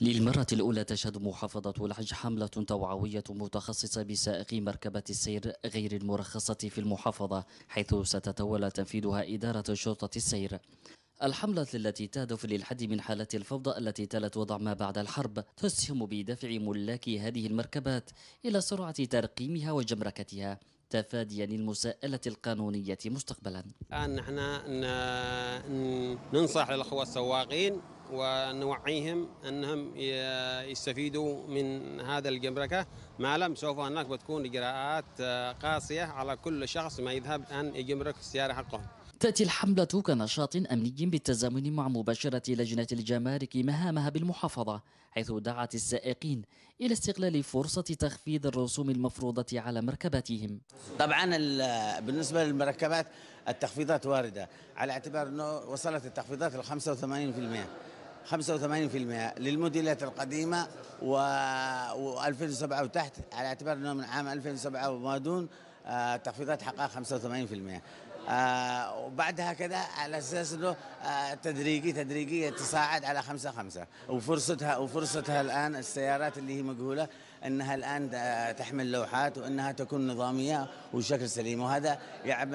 للمرة الأولى تشهد محافظة العج حملة توعوية متخصصة بسائقي مركبة السير غير المرخصة في المحافظة حيث ستتولى تنفيذها إدارة شرطة السير الحملة التي تهدف للحد من حالات الفوضى التي تلت وضع ما بعد الحرب تسهم بدفع ملاك هذه المركبات إلى سرعة ترقيمها وجمركتها تفاديا للمساءلة القانونية مستقبلا الآن نحن ننصح للأخوة السواقين ونوعيهم انهم يستفيدوا من هذا الجمركه ما لم سوف هناك بتكون اجراءات آه، قاسيه على كل شخص ما يذهب ان يجمرك السياره حقه تأتي الحملة كنشاط أمني بالتزامن مع مباشرة لجنة الجمارك مهامها بالمحافظة حيث دعت السائقين إلى استغلال فرصة تخفيض الرسوم المفروضة على مركباتهم طبعا بالنسبة للمركبات التخفيضات واردة على اعتبار أنه وصلت التخفيضات ل 85% 85% للموديلات القديمة و2007 وتحت على اعتبار أنه من عام 2007 وما دون آه، تخفيضات حقها 85% آه، وبعدها كذا على اساس انه آه، تدريجي تدريجي تصاعد على خمسة خمسة وفرصتها وفرصتها الان السيارات اللي هي مجهوله انها الان تحمل لوحات وانها تكون نظاميه وشكل سليم وهذا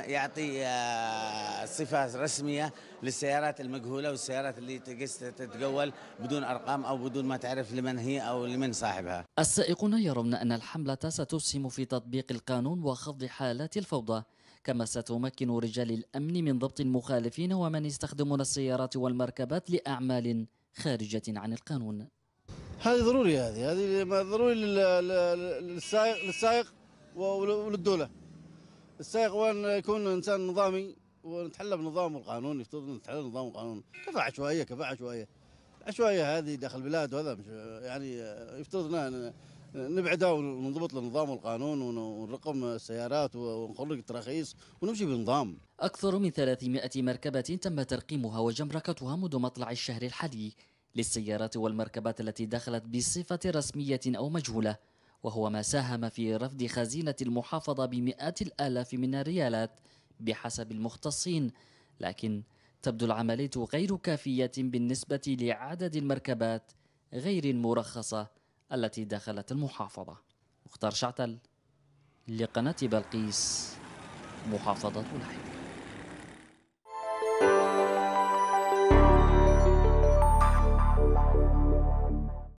يعطي آه، صفه رسميه للسيارات المجهوله والسيارات اللي تقيس تتجول بدون ارقام او بدون ما تعرف لمن هي او لمن صاحبها. السائقون يرون ان الحمله ستسهم في تطبيق القانون وخفض حالات الفوضى كما ستمكن رجال الأمن من ضبط المخالفين ومن يستخدمون السيارات والمركبات لأعمال خارجة عن القانون هذه ضروري هذه هذه ضروري للسائق للسائق وللدولة السائق وان يكون انسان نظامي ونتحلى بنظام القانون يفترض نتحلى بنظام القانون كفاءة عشوائية كفاءة عشوائية العشوائية هذه داخل البلاد وهذا مش يعني يفترض نبعدها ونضبط النظام والقانون ونرقم السيارات ونخرج التراخيص ونمشي بنظام أكثر من 300 مركبة تم ترقيمها وجمركتها منذ مطلع الشهر الحالي للسيارات والمركبات التي دخلت بصفة رسمية أو مجهولة وهو ما ساهم في رفض خزينة المحافظة بمئات الآلاف من الريالات بحسب المختصين لكن تبدو العملية غير كافية بالنسبة لعدد المركبات غير المرخصة التي دخلت المحافظة مختار شعتل لقناة بلقيس محافظة لحية